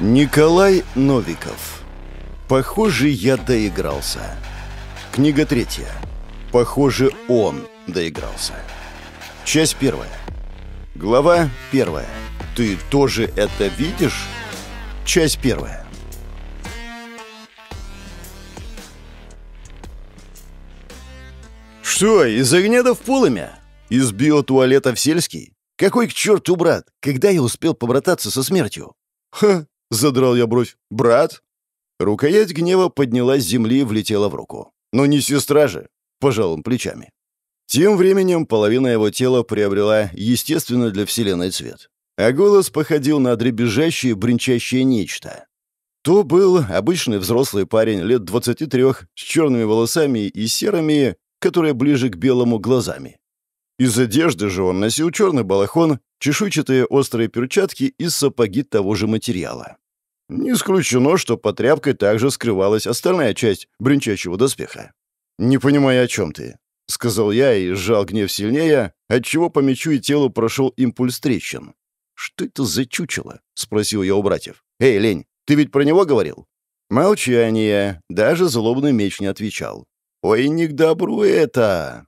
Николай Новиков. Похоже, я доигрался. Книга третья. Похоже, он доигрался. Часть первая. Глава первая. Ты тоже это видишь? Часть первая. Что, из огня до в полымя? Из биотуалета в сельский? Какой к черту брат? Когда я успел побрататься со смертью? Ха, — задрал я бровь. «Брат?» Рукоять гнева поднялась с земли и влетела в руку. «Но «Ну, не сестра же!» — пожал он плечами. Тем временем половина его тела приобрела естественно для Вселенной цвет, а голос походил на дребезжащее, бренчащее нечто. То был обычный взрослый парень лет 23 с черными волосами и серыми, которые ближе к белому глазами. Из одежды же он носил черный балахон, чешуйчатые острые перчатки и сапоги того же материала. Не исключено, что под тряпкой также скрывалась остальная часть бренчащего доспеха. «Не понимаю, о чем ты», — сказал я и сжал гнев сильнее, отчего по мечу и телу прошел импульс трещин. «Что это за чучело?» — спросил я у братьев. «Эй, лень, ты ведь про него говорил?» Молчание. Даже злобный меч не отвечал. «Ой, не к добру это!»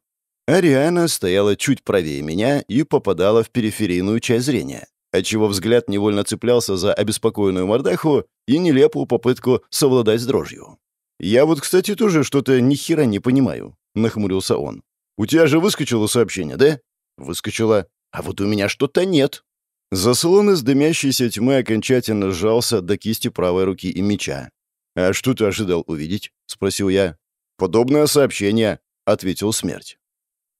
Ариана стояла чуть правее меня и попадала в периферийную часть зрения, отчего взгляд невольно цеплялся за обеспокоенную мордаху и нелепую попытку совладать с дрожью. «Я вот, кстати, тоже что-то ни хера не понимаю», — нахмурился он. «У тебя же выскочило сообщение, да?» «Выскочило. А вот у меня что-то нет». Заслон из дымящейся тьмы окончательно сжался до кисти правой руки и меча. «А что ты ожидал увидеть?» — спросил я. «Подобное сообщение», — ответил смерть.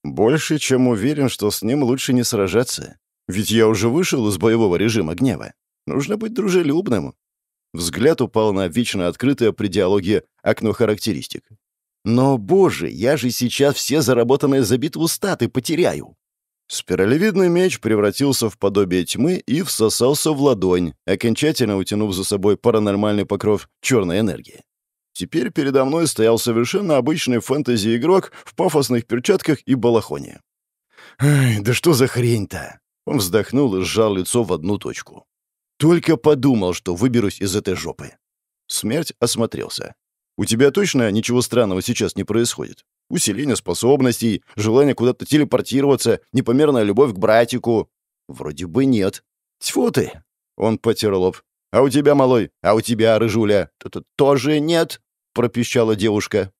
Больше, чем уверен, что с ним лучше не сражаться. Ведь я уже вышел из боевого режима гнева. Нужно быть дружелюбным. Взгляд упал на вечно открытое при диалоге окно характеристик. Но, боже, я же сейчас все заработанные за битву статы потеряю. Спиралевидный меч превратился в подобие тьмы и всосался в ладонь, окончательно утянув за собой паранормальный покров черной энергии. Теперь передо мной стоял совершенно обычный фэнтези-игрок в пафосных перчатках и балахоне. «Ай, да что за хрень-то?» Он вздохнул и сжал лицо в одну точку. «Только подумал, что выберусь из этой жопы». Смерть осмотрелся. «У тебя точно ничего странного сейчас не происходит? Усиление способностей, желание куда-то телепортироваться, непомерная любовь к братику?» «Вроде бы нет». «Тьфу ты!» Он потер лоб. «А у тебя, малой? А у тебя, рыжуля? Т Тоже нет?» пропищала девушка.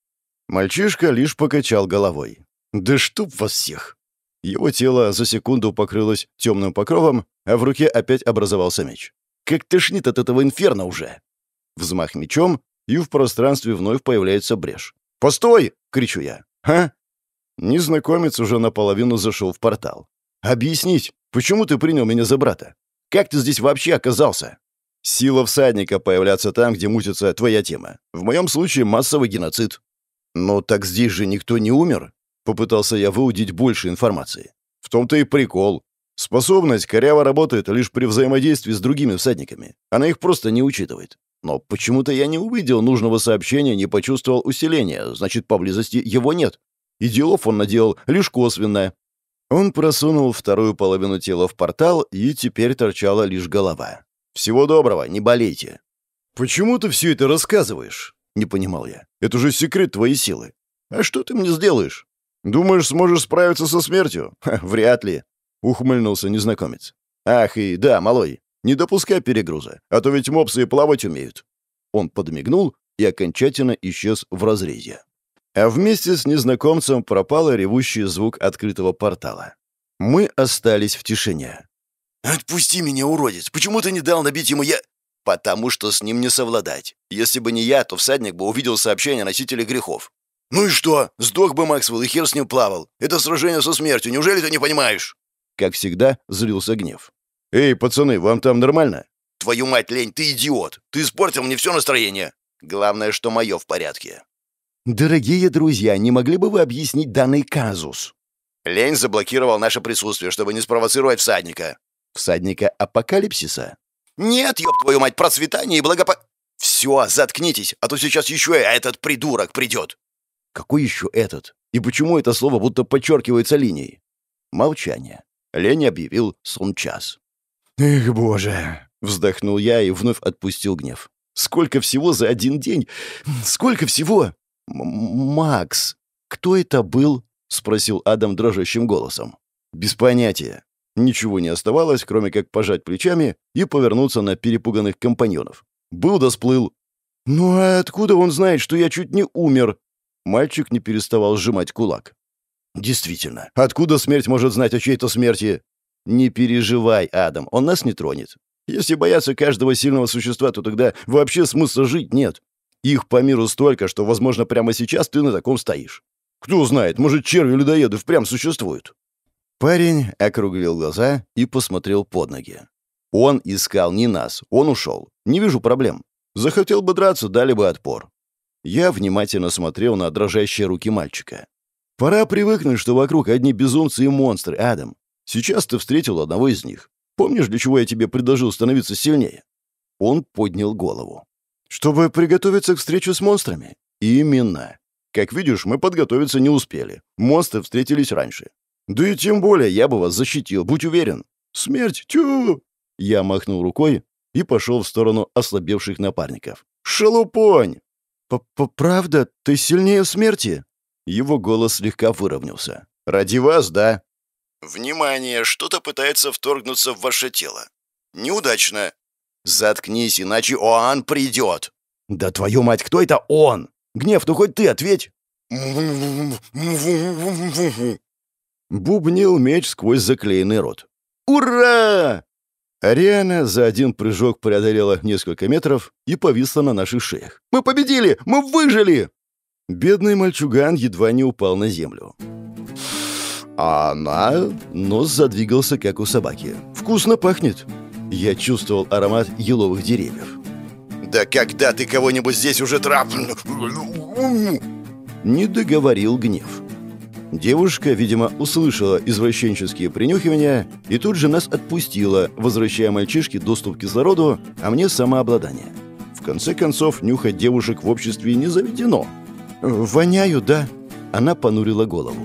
Мальчишка лишь покачал головой. «Да чтоб вас всех!» Его тело за секунду покрылось темным покровом, а в руке опять образовался меч. «Как тошнит от этого инферно уже!» Взмах мечом, и в пространстве вновь появляется брешь. «Постой!» — кричу я. «А?» Незнакомец уже наполовину зашел в портал. «Объяснить, почему ты принял меня за брата? Как ты здесь вообще оказался?» Сила всадника появляться там, где мутится твоя тема. В моем случае массовый геноцид». «Но так здесь же никто не умер?» Попытался я выудить больше информации. «В том-то и прикол. Способность коряво работает лишь при взаимодействии с другими всадниками. Она их просто не учитывает. Но почему-то я не увидел нужного сообщения, не почувствовал усиления, значит, поблизости его нет. И делов он наделал лишь косвенно». Он просунул вторую половину тела в портал, и теперь торчала лишь голова. Всего доброго, не болейте». «Почему ты все это рассказываешь?» — не понимал я. «Это же секрет твоей силы. А что ты мне сделаешь? Думаешь, сможешь справиться со смертью? Ха, вряд ли», — ухмыльнулся незнакомец. «Ах, и да, малой, не допускай перегруза, а то ведь мопсы и плавать умеют». Он подмигнул и окончательно исчез в разрезе. А вместе с незнакомцем пропал ревущий звук открытого портала. Мы остались в тишине. «Отпусти меня, уродец! Почему ты не дал набить ему я...» «Потому что с ним не совладать. Если бы не я, то всадник бы увидел сообщение носителя грехов». «Ну и что? Сдох бы Максвелл и хер с ним плавал. Это сражение со смертью. Неужели ты не понимаешь?» Как всегда, злился гнев. «Эй, пацаны, вам там нормально?» «Твою мать, лень, ты идиот! Ты испортил мне все настроение! Главное, что мое в порядке!» «Дорогие друзья, не могли бы вы объяснить данный казус?» Лень заблокировал наше присутствие, чтобы не спровоцировать всадника всадника апокалипсиса. «Нет, ёб твою мать, процветание и благопо...» Всё, заткнитесь, а то сейчас ещё и этот придурок придет!» «Какой ещё этот? И почему это слово будто подчеркивается линией?» Молчание. Лень объявил сунчас. «Эх, боже!» — вздохнул я и вновь отпустил гнев. «Сколько всего за один день! Сколько всего!» М «Макс, кто это был?» — спросил Адам дрожащим голосом. «Без понятия. Ничего не оставалось, кроме как пожать плечами и повернуться на перепуганных компаньонов. Был да сплыл. «Ну а откуда он знает, что я чуть не умер?» Мальчик не переставал сжимать кулак. «Действительно, откуда смерть может знать о чьей-то смерти?» «Не переживай, Адам, он нас не тронет. Если бояться каждого сильного существа, то тогда вообще смысла жить нет. Их по миру столько, что, возможно, прямо сейчас ты на таком стоишь. Кто знает, может, черви-людоеды впрямь существуют». Парень округлил глаза и посмотрел под ноги. «Он искал не нас, он ушел. Не вижу проблем. Захотел бы драться, дали бы отпор». Я внимательно смотрел на дрожащие руки мальчика. «Пора привыкнуть, что вокруг одни безумцы и монстры, Адам. Сейчас ты встретил одного из них. Помнишь, для чего я тебе предложил становиться сильнее?» Он поднял голову. «Чтобы приготовиться к встрече с монстрами?» «Именно. Как видишь, мы подготовиться не успели. Монстры встретились раньше. «Да и тем более я бы вас защитил, будь уверен». «Смерть! Тю!» Я махнул рукой и пошел в сторону ослабевших напарников. Шалупонь! П -п «Правда? Ты сильнее смерти?» Его голос слегка выровнялся. «Ради вас, да?» «Внимание! Что-то пытается вторгнуться в ваше тело. Неудачно!» «Заткнись, иначе Оан придет!» «Да твою мать, кто это он? Гнев, ну хоть ты ответь!» бубнил меч сквозь заклеенный рот. «Ура!» Ариана за один прыжок преодолела несколько метров и повисла на наших шеях. «Мы победили! Мы выжили!» Бедный мальчуган едва не упал на землю. А она... Нос задвигался, как у собаки. «Вкусно пахнет!» Я чувствовал аромат еловых деревьев. «Да когда ты кого-нибудь здесь уже трап...» ну, ну, ну, Не договорил гнев. Девушка, видимо, услышала извращенческие принюхивания и тут же нас отпустила, возвращая мальчишке доступ к кислороду, а мне самообладание. В конце концов, нюхать девушек в обществе не заведено. «Воняю, да?» Она понурила голову.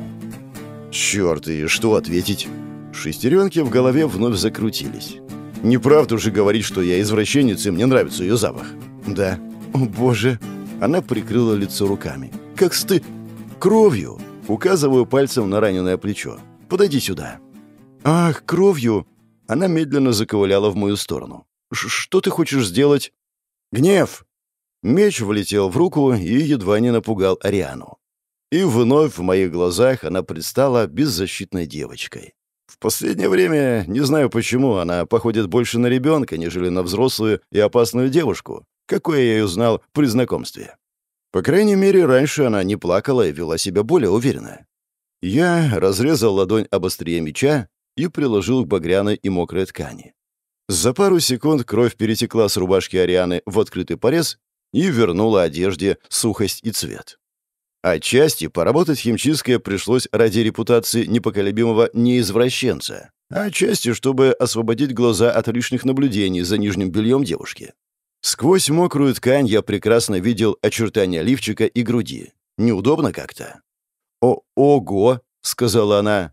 «Черт, и что ответить?» Шестеренки в голове вновь закрутились. «Неправду же говорить, что я извращенец, и мне нравится ее запах». «Да». «О, боже!» Она прикрыла лицо руками. «Как сты... кровью!» Указываю пальцем на раненое плечо. «Подойди сюда». «Ах, кровью!» Она медленно заковыляла в мою сторону. «Что ты хочешь сделать?» «Гнев!» Меч влетел в руку и едва не напугал Ариану. И вновь в моих глазах она предстала беззащитной девочкой. В последнее время, не знаю почему, она походит больше на ребенка, нежели на взрослую и опасную девушку, какой я ее знал при знакомстве. По крайней мере, раньше она не плакала и вела себя более уверенно. Я разрезал ладонь обострее острие меча и приложил к багряной и мокрой ткани. За пару секунд кровь перетекла с рубашки Арианы в открытый порез и вернула одежде сухость и цвет. Отчасти поработать химчисткой пришлось ради репутации непоколебимого неизвращенца, а отчасти, чтобы освободить глаза от лишних наблюдений за нижним бельем девушки. Сквозь мокрую ткань я прекрасно видел очертания лифчика и груди. Неудобно как-то. «О, ого!» — сказала она.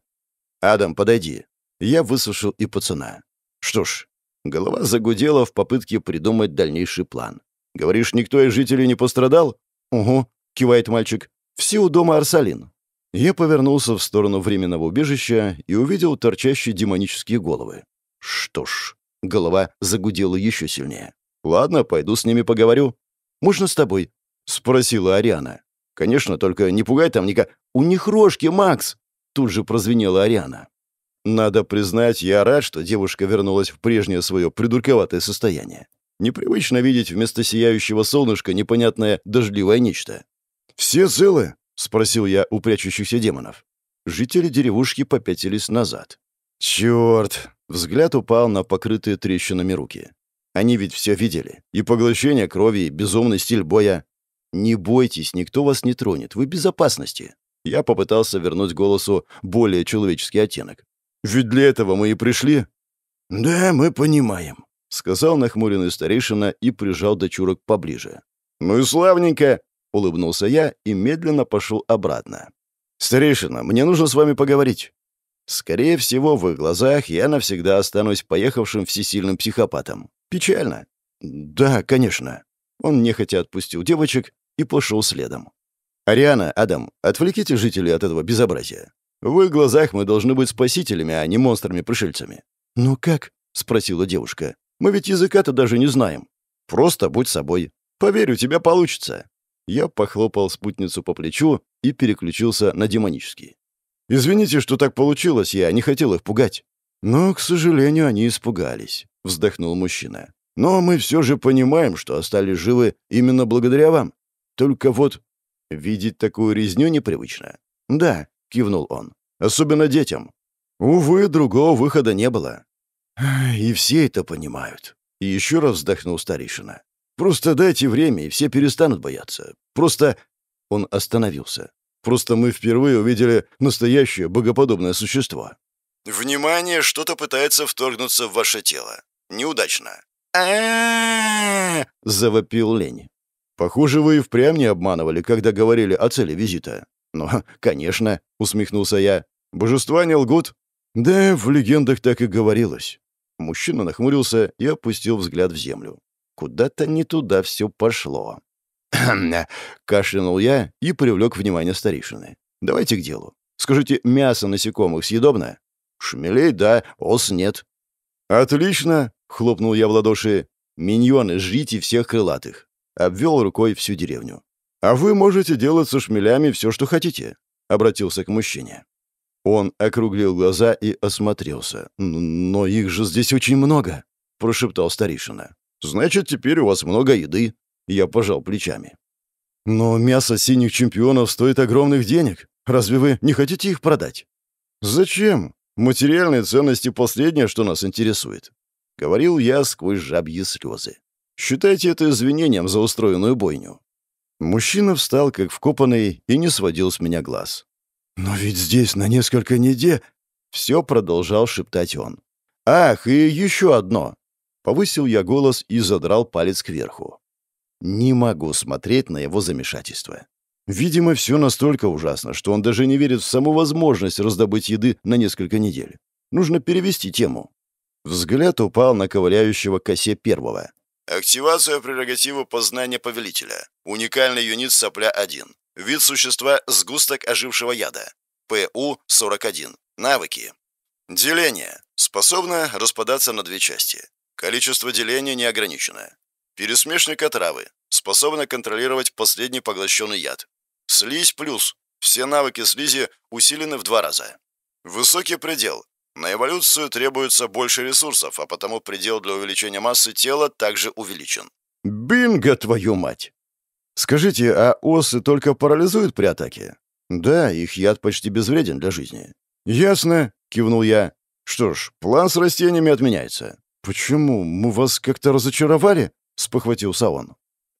«Адам, подойди». Я высушил и пацана. Что ж, голова загудела в попытке придумать дальнейший план. «Говоришь, никто из жителей не пострадал?» «Угу», — кивает мальчик. «Все у дома Арсалин». Я повернулся в сторону временного убежища и увидел торчащие демонические головы. Что ж, голова загудела еще сильнее. «Ладно, пойду с ними поговорю». «Можно с тобой?» — спросила Ариана. «Конечно, только не пугай там Ника. У них рожки, Макс!» Тут же прозвенела Ариана. Надо признать, я рад, что девушка вернулась в прежнее свое придурковатое состояние. Непривычно видеть вместо сияющего солнышка непонятное дождливое нечто. «Все целы?» — спросил я у прячущихся демонов. Жители деревушки попятились назад. «Черт!» — взгляд упал на покрытые трещинами руки. Они ведь все видели. И поглощение крови, и безумный стиль боя. «Не бойтесь, никто вас не тронет. Вы в безопасности». Я попытался вернуть голосу более человеческий оттенок. «Ведь для этого мы и пришли». «Да, мы понимаем», — сказал нахмуренный старейшина и прижал дочурок поближе. «Ну и славненько!» — улыбнулся я и медленно пошел обратно. «Старейшина, мне нужно с вами поговорить». Скорее всего, в их глазах я навсегда останусь поехавшим всесильным психопатом. Печально. Да, конечно. Он нехотя отпустил девочек и пошел следом. «Ариана, Адам, отвлеките жителей от этого безобразия. В их глазах мы должны быть спасителями, а не монстрами-пришельцами». «Ну как?» — спросила девушка. «Мы ведь языка-то даже не знаем. Просто будь собой. Поверь, у тебя получится». Я похлопал спутницу по плечу и переключился на демонический. «Извините, что так получилось, я не хотел их пугать». «Но, к сожалению, они испугались», — вздохнул мужчина. «Но мы все же понимаем, что остались живы именно благодаря вам. Только вот видеть такую резню непривычно». «Да», — кивнул он, — «особенно детям». «Увы, другого выхода не было». «И все это понимают», — И еще раз вздохнул старейшина. «Просто дайте время, и все перестанут бояться. Просто...» Он остановился. «Просто мы впервые увидели настоящее богоподобное существо». Внимание, что-то пытается вторгнуться в ваше тело. Неудачно. завопил Лень. «Похоже, вы и впрямь не обманывали, когда говорили о цели визита». «Ну, конечно», — усмехнулся я. «Божества не лгут». «Да, в легендах так и говорилось». Мужчина нахмурился и опустил взгляд в землю. Куда-то не туда все пошло. Кашлянул я и привлек внимание старейшины. «Давайте к делу. Скажите, мясо насекомых съедобное? Шмелей, да, ос нет. Отлично, хлопнул я в ладоши. Миньоны, жрите всех крылатых. Обвел рукой всю деревню. А вы можете делать со шмелями все, что хотите, обратился к мужчине. Он округлил глаза и осмотрелся. «Но их же здесь очень много», — прошептал старейшина. «Значит, теперь у вас много еды», — я пожал плечами. «Но мясо синих чемпионов стоит огромных денег. Разве вы не хотите их продать?» «Зачем?» Материальные ценности — последнее, что нас интересует. Говорил я сквозь жабьи слезы. Считайте это извинением за устроенную бойню. Мужчина встал, как вкопанный, и не сводил с меня глаз. «Но ведь здесь на несколько недель...» Все продолжал шептать он. «Ах, и еще одно!» Повысил я голос и задрал палец кверху. Не могу смотреть на его замешательство. Видимо, все настолько ужасно, что он даже не верит в саму возможность раздобыть еды на несколько недель. Нужно перевести тему. Взгляд упал на ковыряющего косе первого. Активация прерогативы познания повелителя. Уникальный юнит сопля-1. Вид существа – сгусток ожившего яда. ПУ-41. Навыки. Деление. Способно распадаться на две части. Количество деления не ограничено. Пересмешник отравы. Способно контролировать последний поглощенный яд. Слизь плюс. Все навыки слизи усилены в два раза. Высокий предел. На эволюцию требуется больше ресурсов, а потому предел для увеличения массы тела также увеличен. Бинго, твою мать! Скажите, а осы только парализуют при атаке? Да, их яд почти безвреден для жизни. Ясно, кивнул я. Что ж, план с растениями отменяется. Почему? Мы вас как-то разочаровали? Спохватился он.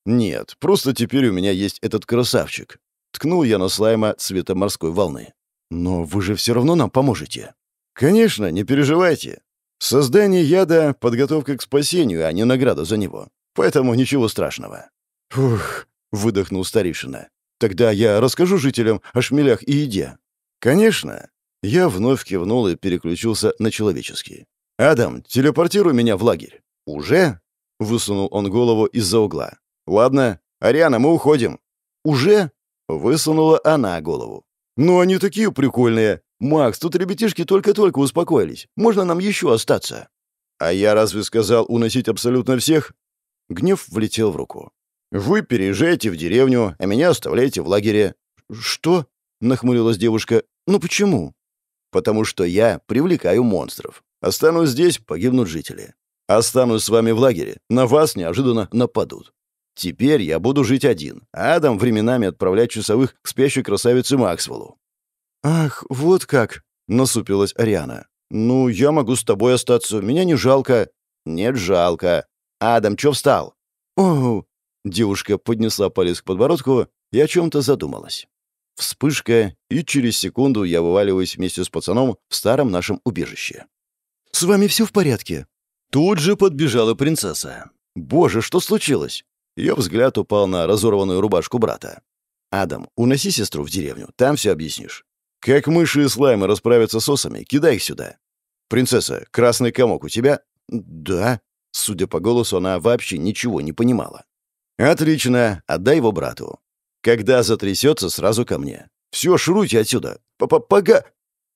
Нет, просто теперь у меня есть этот красавчик. Ткнул я на слайма цвета морской волны. «Но вы же все равно нам поможете». «Конечно, не переживайте. Создание яда — подготовка к спасению, а не награда за него. Поэтому ничего страшного». «Фух», — выдохнул старейшина. «Тогда я расскажу жителям о шмелях и еде». «Конечно». Я вновь кивнул и переключился на человеческий. «Адам, телепортируй меня в лагерь». «Уже?» — высунул он голову из-за угла. «Ладно, Ариана, мы уходим». «Уже?» Высунула она голову. «Ну, они такие прикольные! Макс, тут ребятишки только-только успокоились. Можно нам еще остаться?» «А я разве сказал уносить абсолютно всех?» Гнев влетел в руку. «Вы переезжаете в деревню, а меня оставляете в лагере». «Что?» — нахмурилась девушка. «Ну почему?» «Потому что я привлекаю монстров. Останусь здесь, погибнут жители. Останусь с вами в лагере. На вас неожиданно нападут. Теперь я буду жить один, а Адам временами отправлять часовых к спящей красавице Максвеллу». «Ах, вот как!» — насупилась Ариана. «Ну, я могу с тобой остаться, меня не жалко». «Нет, жалко. Адам, чё встал?» «Оу!» — девушка поднесла палец к подбородку и о чём то задумалась. Вспышка, и через секунду я вываливаюсь вместе с пацаном в старом нашем убежище. «С вами всё в порядке?» Тут же подбежала принцесса. «Боже, что случилось?» Ее взгляд упал на разорванную рубашку брата. «Адам, уноси сестру в деревню, там все объяснишь. Как мыши и слаймы расправятся с осами, кидай их сюда. Принцесса, красный комок у тебя?» «Да». Судя по голосу, она вообще ничего не понимала. «Отлично, отдай его брату. Когда затрясется, сразу ко мне. Все, шуруйте отсюда. Папа, -п Пога...»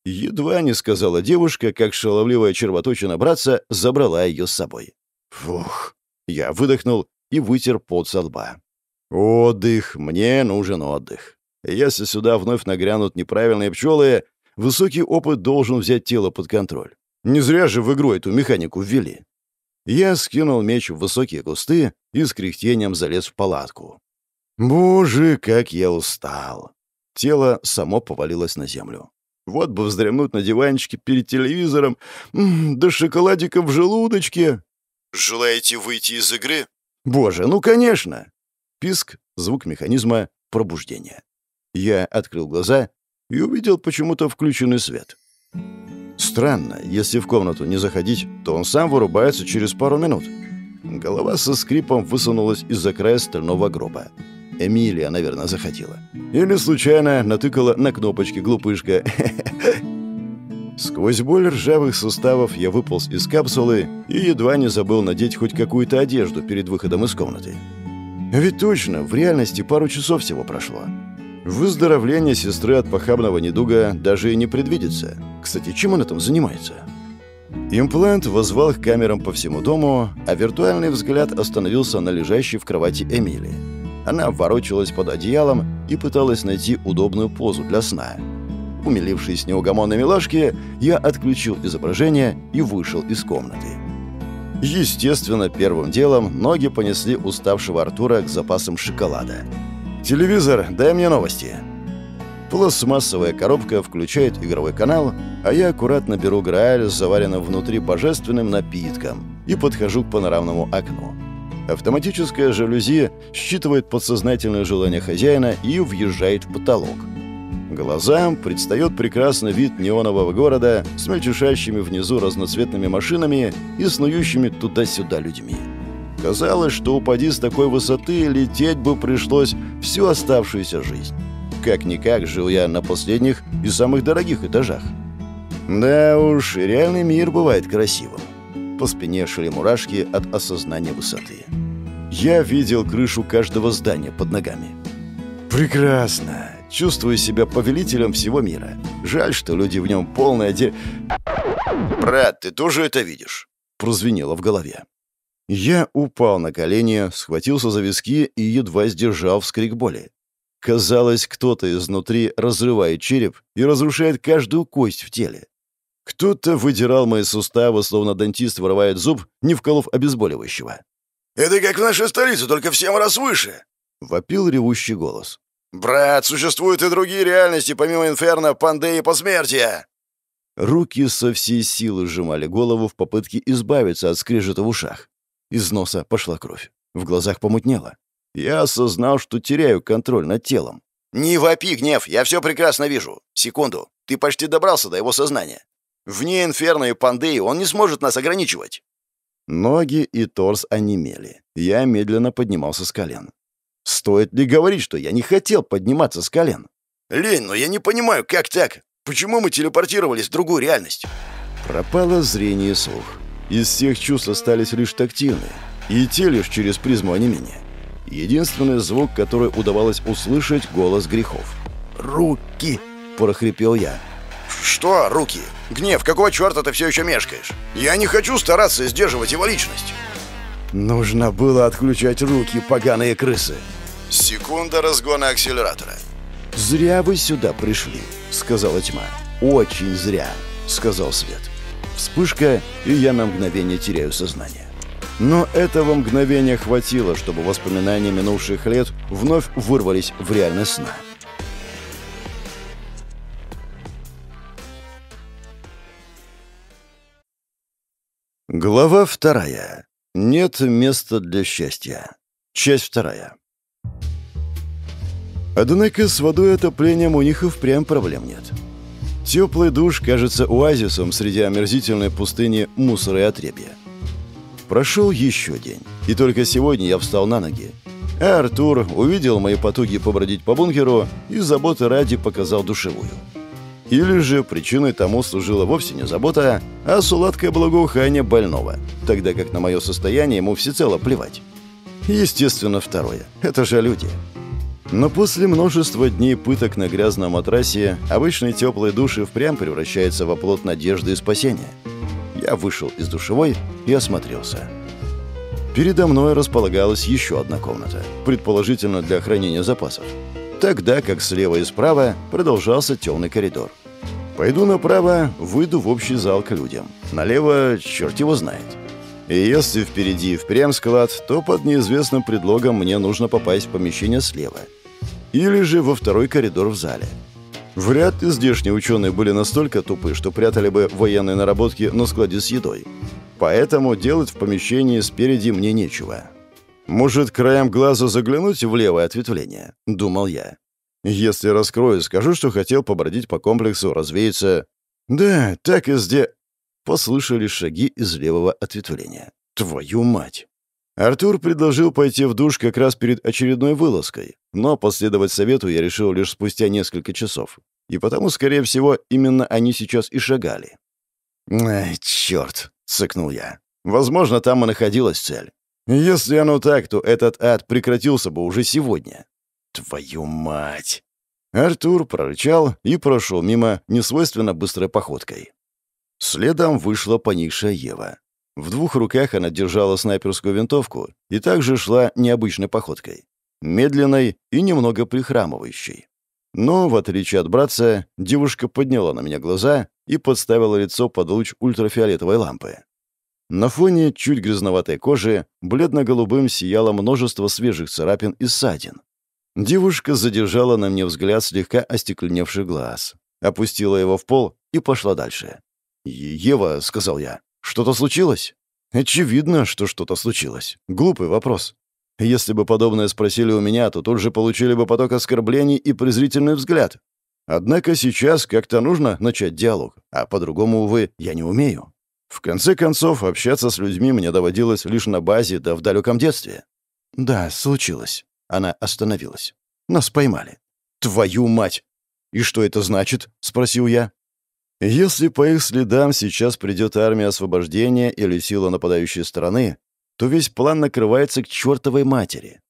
Едва не сказала девушка, как шаловливая червоточина братца забрала ее с собой. «Фух!» Я выдохнул и вытер пот со лба. «Отдых! Мне нужен отдых. Если сюда вновь нагрянут неправильные пчелы, высокий опыт должен взять тело под контроль. Не зря же в игру эту механику ввели». Я скинул меч в высокие кусты и с кряхтением залез в палатку. «Боже, как я устал!» Тело само повалилось на землю. Вот бы вздремнуть на диванчике перед телевизором, до да шоколадика в желудочке. «Желаете выйти из игры?» Боже, ну конечно! Писк, звук механизма пробуждения. Я открыл глаза и увидел почему-то включенный свет. Странно, если в комнату не заходить, то он сам вырубается через пару минут. Голова со скрипом высунулась из-за края стального гроба. Эмилия, наверное, захотела. Или случайно натыкала на кнопочки глупышка. Сквозь боль ржавых суставов я выполз из капсулы и едва не забыл надеть хоть какую-то одежду перед выходом из комнаты. Ведь точно, в реальности пару часов всего прошло. Выздоровление сестры от похабного недуга даже и не предвидится. Кстати, чем она там занимается? Имплант возвал к камерам по всему дому, а виртуальный взгляд остановился на лежащей в кровати Эмили. Она ворочалась под одеялом и пыталась найти удобную позу для сна – умилившись неугомонной милашке, я отключил изображение и вышел из комнаты. Естественно, первым делом ноги понесли уставшего Артура к запасам шоколада. «Телевизор, дай мне новости!» Пластмассовая коробка включает игровой канал, а я аккуратно беру Грааль, заваренным внутри божественным напитком, и подхожу к панорамному окну. Автоматическая жалюзи считывает подсознательное желание хозяина и въезжает в потолок. Глазам предстает прекрасный вид неонового города с мельчешащими внизу разноцветными машинами и снующими туда-сюда людьми. Казалось, что упади с такой высоты, лететь бы пришлось всю оставшуюся жизнь. Как-никак жил я на последних и самых дорогих этажах. Да уж, реальный мир бывает красивым. По спине шли мурашки от осознания высоты. Я видел крышу каждого здания под ногами. «Прекрасно!» Чувствую себя повелителем всего мира. Жаль, что люди в нем полное де... «Брат, ты тоже это видишь?» — прозвенело в голове. Я упал на колени, схватился за виски и едва сдержал вскрик боли. Казалось, кто-то изнутри разрывает череп и разрушает каждую кость в теле. Кто-то выдирал мои суставы, словно дантист вырывает зуб, не вколов обезболивающего. «Это как в нашей столице, только в семь раз выше!» — вопил ревущий голос. «Брат, существуют и другие реальности, помимо инферно, панды и посмертия!» Руки со всей силы сжимали голову в попытке избавиться от скрежета в ушах. Из носа пошла кровь. В глазах помутнело. Я осознал, что теряю контроль над телом. «Не вопи, гнев, я все прекрасно вижу. Секунду, ты почти добрался до его сознания. Вне инферно и пандеи он не сможет нас ограничивать». Ноги и торс онемели. Я медленно поднимался с колен. Стоит ли говорить, что я не хотел подниматься с колен? «Лень, но я не понимаю, как так? Почему мы телепортировались в другую реальность?» Пропало зрение и слух. Из всех чувств остались лишь тактильные. И те лишь через призму онемения. Единственный звук, который удавалось услышать, — голос грехов. «Руки!» — прохрипел я. «Что руки? Гнев, какого черта ты все еще мешкаешь? Я не хочу стараться сдерживать его личность!» Нужно было отключать руки, поганые крысы. Секунда разгона акселератора. «Зря вы сюда пришли», — сказала тьма. «Очень зря», — сказал свет. Вспышка, и я на мгновение теряю сознание. Но этого мгновения хватило, чтобы воспоминания минувших лет вновь вырвались в реальность сна. Глава вторая. Нет места для счастья. Часть вторая. Однако с водой и отоплением у них и впрямь проблем нет. Теплый душ кажется оазисом среди омерзительной пустыни мусора и отребья. Прошел еще день, и только сегодня я встал на ноги. А Артур увидел мои потуги побродить по бункеру и заботы ради показал душевую. Или же причиной тому служила вовсе не забота, а сладкое благоухание больного, тогда как на мое состояние ему всецело плевать. Естественно, второе. Это же люди. Но после множества дней пыток на грязном матрасе обычный теплый душ и впрямь превращается в оплот надежды и спасения. Я вышел из душевой и осмотрелся. Передо мной располагалась еще одна комната, предположительно для хранения запасов, тогда как слева и справа продолжался темный коридор. Пойду направо, выйду в общий зал к людям. Налево черт его знает. И если впереди впрямь склад, то под неизвестным предлогом мне нужно попасть в помещение слева. Или же во второй коридор в зале. Вряд ли здешние ученые были настолько тупы, что прятали бы военные наработки на складе с едой. Поэтому делать в помещении спереди мне нечего. Может, краем глаза заглянуть в левое ответвление? Думал я. Если раскрою, скажу, что хотел побродить по комплексу, развеяться. Да, так и сде...» Послышали шаги из левого ответвления. «Твою мать!» Артур предложил пойти в душ как раз перед очередной вылазкой, но последовать совету я решил лишь спустя несколько часов. И потому, скорее всего, именно они сейчас и шагали. «Ай, черт!» — цыкнул я. «Возможно, там и находилась цель. Если оно так, то этот ад прекратился бы уже сегодня». «Твою мать!» Артур прорычал и прошел мимо несвойственно быстрой походкой. Следом вышла поникшая Ева. В двух руках она держала снайперскую винтовку и также шла необычной походкой, медленной и немного прихрамывающей. Но, в отличие от братца, девушка подняла на меня глаза и подставила лицо под луч ультрафиолетовой лампы. На фоне чуть грязноватой кожи бледно-голубым сияло множество свежих царапин и ссадин. Девушка задержала на мне взгляд слегка остекленевший глаз, опустила его в пол и пошла дальше. «Ева», — сказал я, — «что-то случилось?» «Очевидно, что что-то случилось. Глупый вопрос. Если бы подобное спросили у меня, то тут же получили бы поток оскорблений и презрительный взгляд. Однако сейчас как-то нужно начать диалог, а по-другому, увы, я не умею. В конце концов, общаться с людьми мне доводилось лишь на базе да в далеком детстве». «Да, случилось». Она остановилась. Нас поймали. «Твою мать!» «И что это значит?» — спросил я. «Если по их следам сейчас придет армия освобождения или сила нападающей страны, то весь план накрывается к чертовой матери.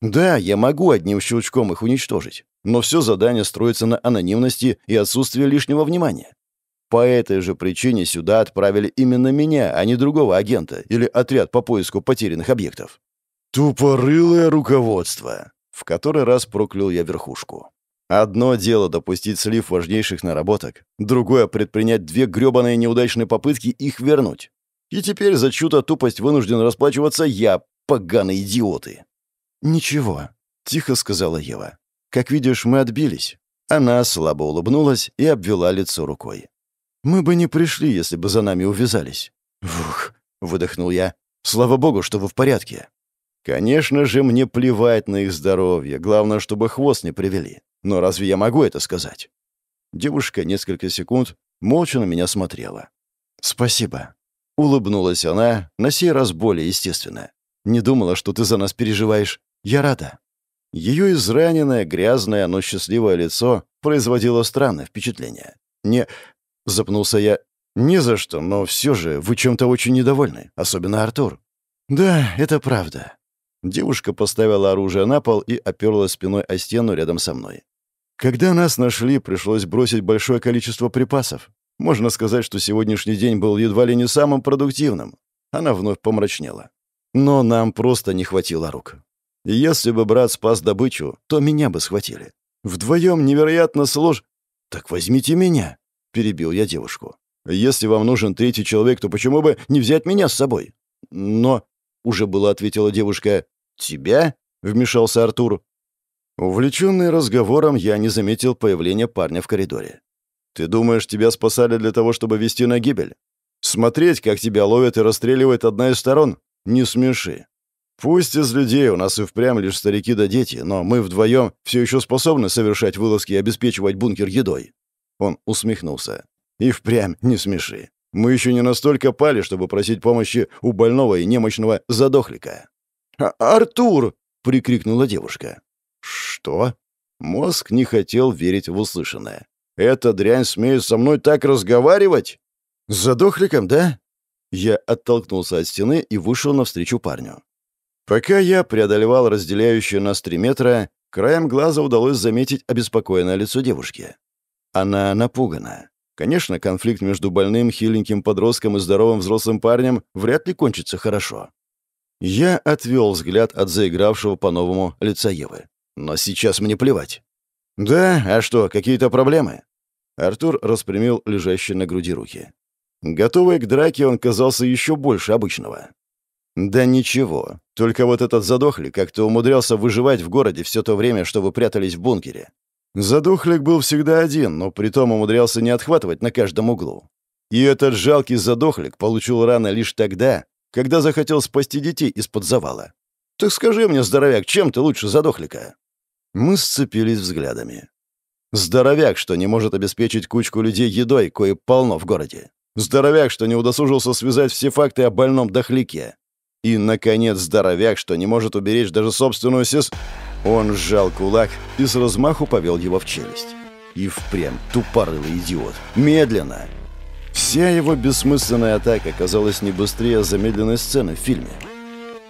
Да, я могу одним щелчком их уничтожить, но все задание строится на анонимности и отсутствии лишнего внимания. По этой же причине сюда отправили именно меня, а не другого агента или отряд по поиску потерянных объектов. Тупорылое руководство. В который раз проклял я верхушку. Одно дело допустить слив важнейших наработок, другое — предпринять две грёбаные неудачные попытки их вернуть. И теперь за чью-то тупость вынужден расплачиваться я, поганые идиоты. «Ничего», — тихо сказала Ева. «Как видишь, мы отбились». Она слабо улыбнулась и обвела лицо рукой. «Мы бы не пришли, если бы за нами увязались». «Вух», — выдохнул я. «Слава богу, что вы в порядке». Конечно же, мне плевать на их здоровье, главное, чтобы хвост не привели. Но разве я могу это сказать? Девушка несколько секунд молча на меня смотрела. «Спасибо», — улыбнулась она, на сей раз более естественно. «Не думала, что ты за нас переживаешь. Я рада». Ее израненное, грязное, но счастливое лицо производило странное впечатление. «Не...» — запнулся я. «Не за что, но все же вы чем-то очень недовольны, особенно Артур». «Да, это правда», Девушка поставила оружие на пол и оперлась спиной о стену рядом со мной. Когда нас нашли, пришлось бросить большое количество припасов. Можно сказать, что сегодняшний день был едва ли не самым продуктивным. Она вновь помрачнела. Но нам просто не хватило рук. Если бы брат спас добычу, то меня бы схватили. Вдвоем невероятно слож... «Так возьмите меня», — перебил я девушку. «Если вам нужен третий человек, то почему бы не взять меня с собой?» «Но...» — уже было ответила девушка. «Тебя?» — вмешался Артур. Увлеченный разговором, я не заметил появления парня в коридоре. «Ты думаешь, тебя спасали для того, чтобы вести на гибель? Смотреть, как тебя ловят и расстреливает одна из сторон? Не смеши. Пусть из людей у нас и впрямь лишь старики да дети, но мы вдвоем все еще способны совершать вылазки и обеспечивать бункер едой». Он усмехнулся. «И впрямь не смеши. Мы еще не настолько пали, чтобы просить помощи у больного и немощного задохлика». «А, «Артур!» — прикрикнула девушка. «Что?» Мозг не хотел верить в услышанное. «Эта дрянь смеет со мной так разговаривать?» За дохликом, да?» Я оттолкнулся от стены и вышел навстречу парню. Пока я преодолевал разделяющие нас три метра, краем глаза удалось заметить обеспокоенное лицо девушки. Она напугана. Конечно, конфликт между больным, хиленьким подростком и здоровым взрослым парнем вряд ли кончится хорошо. Я отвел взгляд от заигравшего по-новому лица Евы. Но сейчас мне плевать. «Да, а что, какие-то проблемы?» Артур распрямил лежащие на груди руки. Готовый к драке, он казался еще больше обычного. «Да ничего. Только вот этот задохлик как-то умудрялся выживать в городе все то время, что вы прятались в бункере. Задохлик был всегда один, но притом умудрялся не отхватывать на каждом углу. И этот жалкий задохлик получил раны лишь тогда, когда захотел спасти детей из-под завала. Так скажи мне, здоровяк, чем ты лучше задохлика?» Мы сцепились взглядами. Здоровяк, что не может обеспечить кучку людей едой, кое полно в городе. Здоровяк, что не удосужился связать все факты о больном дохлике. И, наконец, здоровяк, что не может уберечь даже собственную сес... Он сжал кулак и с размаху повел его в челюсть. И впрямь тупорылый идиот. Медленно. Вся его бессмысленная атака оказалась не быстрее замедленной сцены в фильме.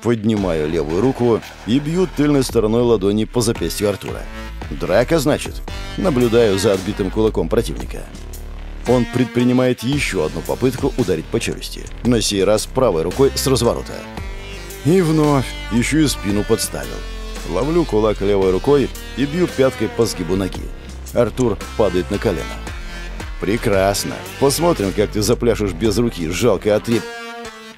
Поднимаю левую руку и бью тыльной стороной ладони по запястью Артура. Драка, значит? Наблюдаю за отбитым кулаком противника. Он предпринимает еще одну попытку ударить по челюсти. На сей раз правой рукой с разворота. И вновь еще и спину подставил. Ловлю кулак левой рукой и бью пяткой по сгибу ноги. Артур падает на колено. «Прекрасно. Посмотрим, как ты запляшешь без руки, Жалкий отреп...»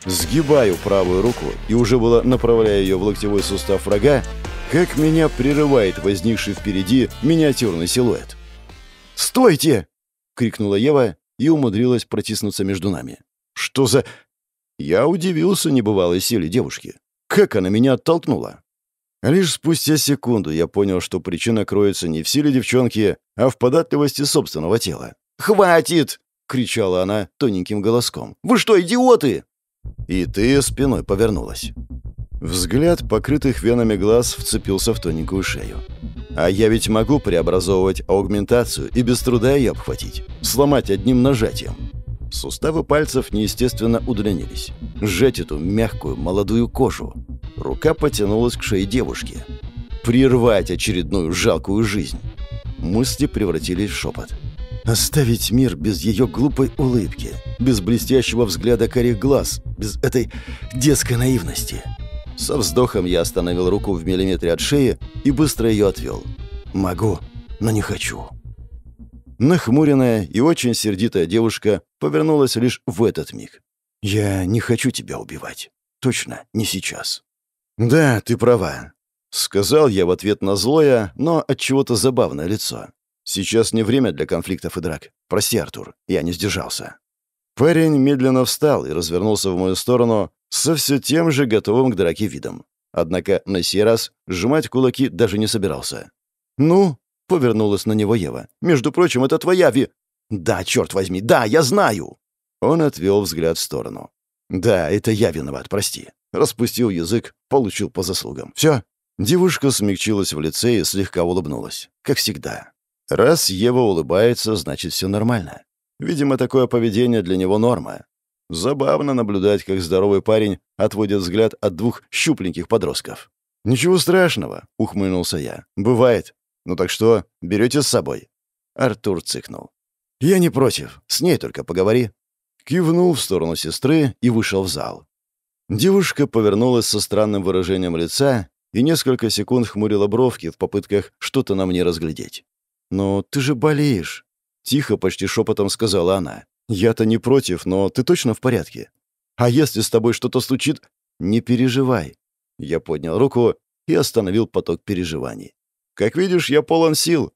Сгибаю правую руку и уже было направляя ее в локтевой сустав врага, как меня прерывает возникший впереди миниатюрный силуэт. «Стойте!» — крикнула Ева и умудрилась протиснуться между нами. «Что за...» Я удивился небывалой силе девушки. Как она меня оттолкнула? Лишь спустя секунду я понял, что причина кроется не в силе девчонки, а в податливости собственного тела. «Хватит!» — кричала она тоненьким голоском. «Вы что, идиоты?» И ты спиной повернулась. Взгляд покрытых венами глаз вцепился в тоненькую шею. А я ведь могу преобразовывать аугментацию и без труда ее обхватить. Сломать одним нажатием. Суставы пальцев неестественно удлинились. Сжать эту мягкую молодую кожу. Рука потянулась к шее девушки. Прервать очередную жалкую жизнь. Мысли превратились в шепот. Оставить мир без ее глупой улыбки, без блестящего взгляда корих глаз, без этой детской наивности. Со вздохом я остановил руку в миллиметре от шеи и быстро ее отвел. «Могу, но не хочу». Нахмуренная и очень сердитая девушка повернулась лишь в этот миг. «Я не хочу тебя убивать. Точно не сейчас». «Да, ты права», — сказал я в ответ на злое, но от чего то забавное лицо. Сейчас не время для конфликтов и драк. Прости, Артур, я не сдержался». Парень медленно встал и развернулся в мою сторону со все тем же готовым к драке видом. Однако на сей раз сжимать кулаки даже не собирался. «Ну?» — повернулась на него Ева. «Между прочим, это твоя ви...» «Да, черт возьми, да, я знаю!» Он отвел взгляд в сторону. «Да, это я виноват, прости». Распустил язык, получил по заслугам. «Все?» Девушка смягчилась в лице и слегка улыбнулась. Как всегда. Раз Ева улыбается, значит, все нормально. Видимо, такое поведение для него норма. Забавно наблюдать, как здоровый парень отводит взгляд от двух щупленьких подростков. «Ничего страшного», — ухмыльнулся я. «Бывает. Ну так что, берете с собой?» Артур цыкнул. «Я не против. С ней только поговори». Кивнул в сторону сестры и вышел в зал. Девушка повернулась со странным выражением лица и несколько секунд хмурила бровки в попытках что-то на мне разглядеть. «Но ты же болеешь!» — тихо, почти шепотом сказала она. «Я-то не против, но ты точно в порядке? А если с тобой что-то случит, не переживай!» Я поднял руку и остановил поток переживаний. «Как видишь, я полон сил!»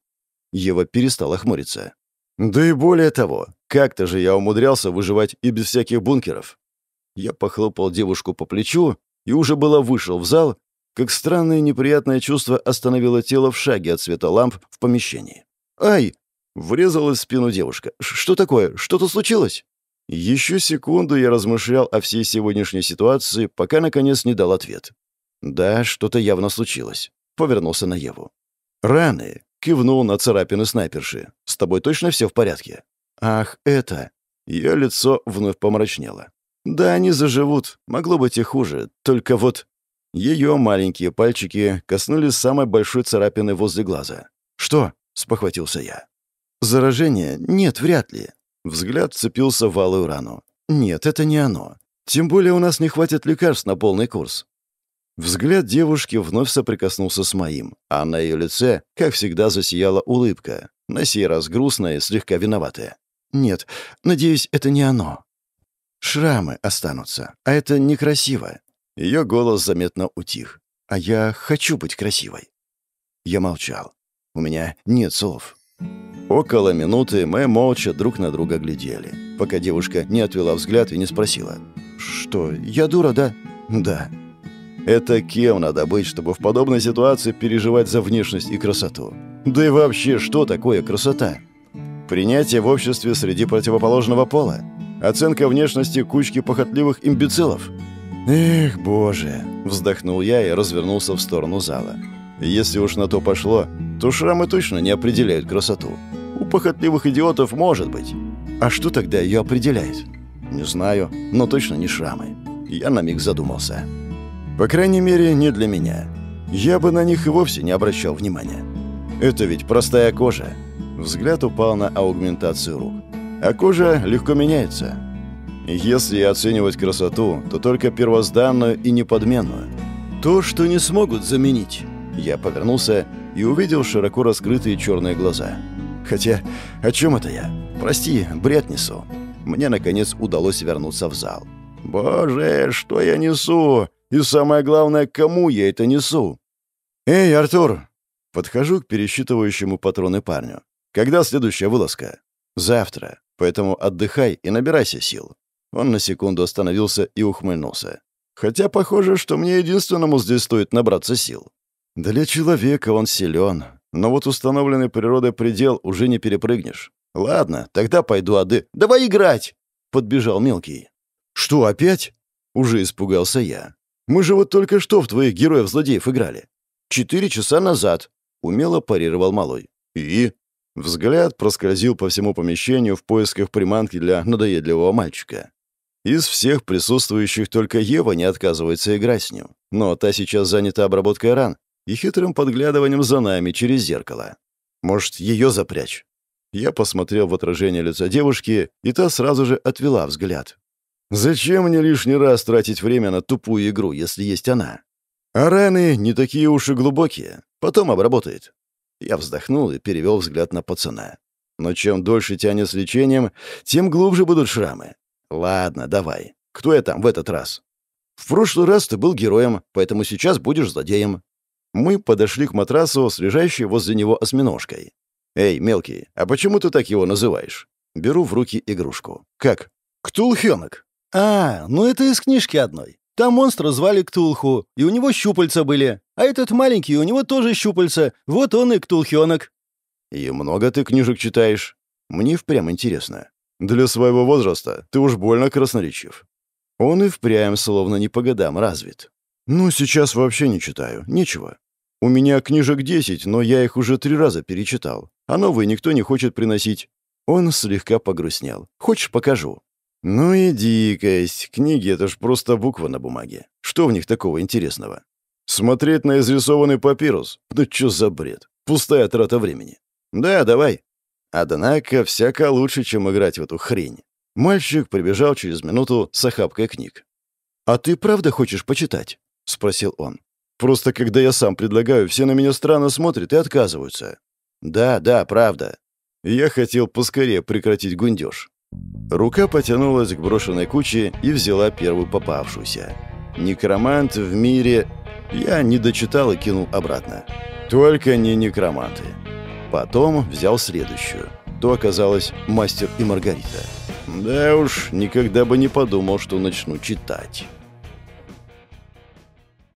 Ева перестала хмуриться. «Да и более того, как-то же я умудрялся выживать и без всяких бункеров!» Я похлопал девушку по плечу и уже было вышел в зал, как странное неприятное чувство остановило тело в шаге от света ламп в помещении. Ай!» Врезалась в спину девушка. «Что такое? Что-то случилось?» Еще секунду я размышлял о всей сегодняшней ситуации, пока, наконец, не дал ответ. «Да, что-то явно случилось», — повернулся на Еву. «Раны!» — кивнул на царапины снайперши. «С тобой точно все в порядке?» «Ах, это...» Ее лицо вновь помрачнело. «Да, они заживут. Могло быть и хуже. Только вот...» Ее маленькие пальчики коснулись самой большой царапины возле глаза. «Что?» спохватился я. «Заражение? Нет, вряд ли». Взгляд цепился в алую рану. «Нет, это не оно. Тем более у нас не хватит лекарств на полный курс». Взгляд девушки вновь соприкоснулся с моим, а на ее лице, как всегда, засияла улыбка, на сей раз грустная и слегка виноватая. «Нет, надеюсь, это не оно. Шрамы останутся, а это некрасиво». Ее голос заметно утих. «А я хочу быть красивой». Я молчал. У меня нет слов. Около минуты мы молча друг на друга глядели, пока девушка не отвела взгляд и не спросила. «Что, я дура, да?» «Да». «Это кем надо быть, чтобы в подобной ситуации переживать за внешность и красоту? Да и вообще, что такое красота?» «Принятие в обществе среди противоположного пола? Оценка внешности кучки похотливых имбецилов?» «Эх, боже!» – вздохнул я и развернулся в сторону зала. Если уж на то пошло, то шрамы точно не определяют красоту. У похотливых идиотов может быть. А что тогда ее определяет? Не знаю, но точно не шрамы. Я на миг задумался. По крайней мере, не для меня. Я бы на них и вовсе не обращал внимания. Это ведь простая кожа. Взгляд упал на аугментацию рук. А кожа легко меняется. Если оценивать красоту, то только первозданную и неподменную. То, что не смогут заменить. Я повернулся и увидел широко раскрытые черные глаза. Хотя, о чем это я? Прости, бред несу. Мне, наконец, удалось вернуться в зал. «Боже, что я несу! И самое главное, кому я это несу?» «Эй, Артур!» Подхожу к пересчитывающему патроны парню. «Когда следующая вылазка?» «Завтра. Поэтому отдыхай и набирайся сил». Он на секунду остановился и ухмыльнулся. «Хотя похоже, что мне единственному здесь стоит набраться сил». Для человека он силен, но вот установленный природой предел уже не перепрыгнешь. Ладно, тогда пойду ады. Давай играть! Подбежал мелкий. Что, опять? Уже испугался я. Мы же вот только что в твоих героев-злодеев играли. Четыре часа назад. Умело парировал малой. И? Взгляд проскользил по всему помещению в поисках приманки для надоедливого мальчика. Из всех присутствующих только Ева не отказывается играть с ним, но та сейчас занята обработкой ран, и хитрым подглядыванием за нами через зеркало. Может, ее запрячь? Я посмотрел в отражение лица девушки, и та сразу же отвела взгляд. «Зачем мне лишний раз тратить время на тупую игру, если есть она? А раны не такие уж и глубокие. Потом обработает». Я вздохнул и перевел взгляд на пацана. «Но чем дольше тянет с лечением, тем глубже будут шрамы. Ладно, давай. Кто я там в этот раз?» «В прошлый раз ты был героем, поэтому сейчас будешь злодеем мы подошли к матрасу с лежащей возле него осьминожкой. «Эй, мелкий, а почему ты так его называешь?» Беру в руки игрушку. «Как?» «Ктулхёнок». «А, ну это из книжки одной. Там монстра звали Ктулху, и у него щупальца были. А этот маленький, у него тоже щупальца. Вот он и Ктулхёнок». «И много ты книжек читаешь?» «Мне впрямь интересно. Для своего возраста ты уж больно красноречив». Он и впрямь словно не по годам развит. «Ну, сейчас вообще не читаю. Нечего. У меня книжек десять, но я их уже три раза перечитал. А новые никто не хочет приносить». Он слегка погрустнел. «Хочешь, покажу?» «Ну и дикость. Книги — это ж просто буква на бумаге. Что в них такого интересного?» «Смотреть на изрисованный папирус? Да чё за бред? Пустая трата времени». «Да, давай». Однако всяко лучше, чем играть в эту хрень. Мальчик прибежал через минуту с охапкой книг. «А ты правда хочешь почитать?» — спросил он. «Просто когда я сам предлагаю, все на меня странно смотрят и отказываются». «Да, да, правда». Я хотел поскорее прекратить гундеж. Рука потянулась к брошенной куче и взяла первую попавшуюся. «Некромант в мире...» Я не дочитал и кинул обратно. «Только не некроманты». Потом взял следующую. То оказалось «Мастер и Маргарита». Да уж, никогда бы не подумал, что начну читать.